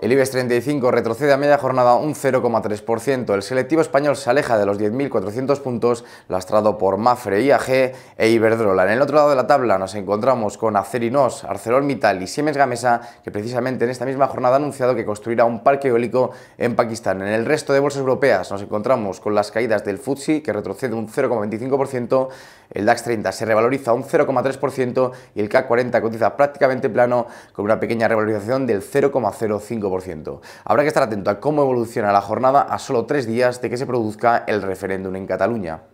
El IBEX 35 retrocede a media jornada un 0,3%. El selectivo español se aleja de los 10.400 puntos, lastrado por Mafre, IAG e Iberdrola. En el otro lado de la tabla nos encontramos con Acerinos, ArcelorMittal y Siemens Gamesa, que precisamente en esta misma jornada ha anunciado que construirá un parque eólico en Pakistán. En el resto de bolsas europeas nos encontramos con las caídas del Futsi, que retrocede un 0,25%, el DAX 30 se revaloriza un 0,3% y el CAC 40 cotiza prácticamente plano con una pequeña revalorización del 0,05%. Habrá que estar atento a cómo evoluciona la jornada a solo tres días de que se produzca el referéndum en Cataluña.